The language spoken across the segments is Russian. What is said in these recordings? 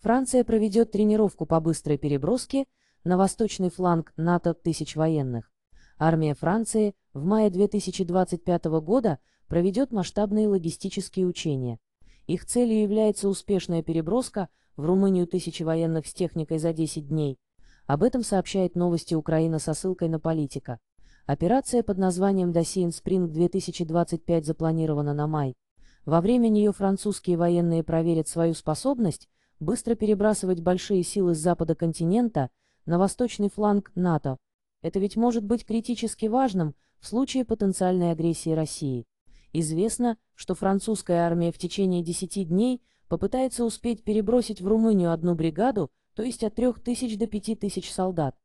Франция проведет тренировку по быстрой переброске на восточный фланг НАТО тысяч военных. Армия Франции в мае 2025 года проведет масштабные логистические учения. Их целью является успешная переброска в Румынию тысячи военных с техникой за 10 дней. Об этом сообщает новости Украина со ссылкой на политика. Операция под названием «Досиен Спринг 2025» запланирована на май. Во время нее французские военные проверят свою способность быстро перебрасывать большие силы с запада континента на восточный фланг НАТО. Это ведь может быть критически важным в случае потенциальной агрессии России. Известно, что французская армия в течение 10 дней попытается успеть перебросить в Румынию одну бригаду, то есть от 3000 до 5000 солдат.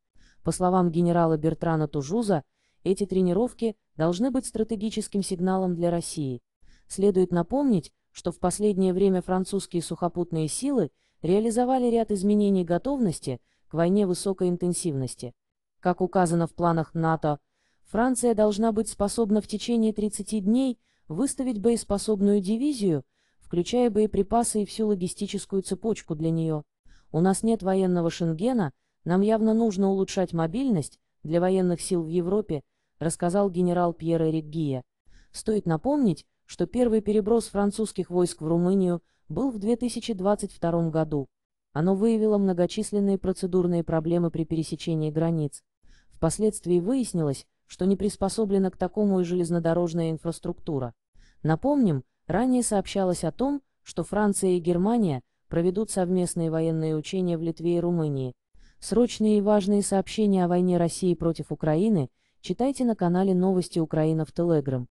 По словам генерала Бертрана Тужуза, эти тренировки должны быть стратегическим сигналом для России. Следует напомнить, что в последнее время французские сухопутные силы – реализовали ряд изменений готовности к войне высокой интенсивности. Как указано в планах НАТО, Франция должна быть способна в течение 30 дней выставить боеспособную дивизию, включая боеприпасы и всю логистическую цепочку для нее. У нас нет военного Шенгена, нам явно нужно улучшать мобильность для военных сил в Европе, рассказал генерал Пьер Эрик Гия. Стоит напомнить, что первый переброс французских войск в Румынию – был в 2022 году. Оно выявило многочисленные процедурные проблемы при пересечении границ. Впоследствии выяснилось, что не приспособлена к такому и железнодорожная инфраструктура. Напомним, ранее сообщалось о том, что Франция и Германия проведут совместные военные учения в Литве и Румынии. Срочные и важные сообщения о войне России против Украины читайте на канале «Новости Украина» в Телеграм.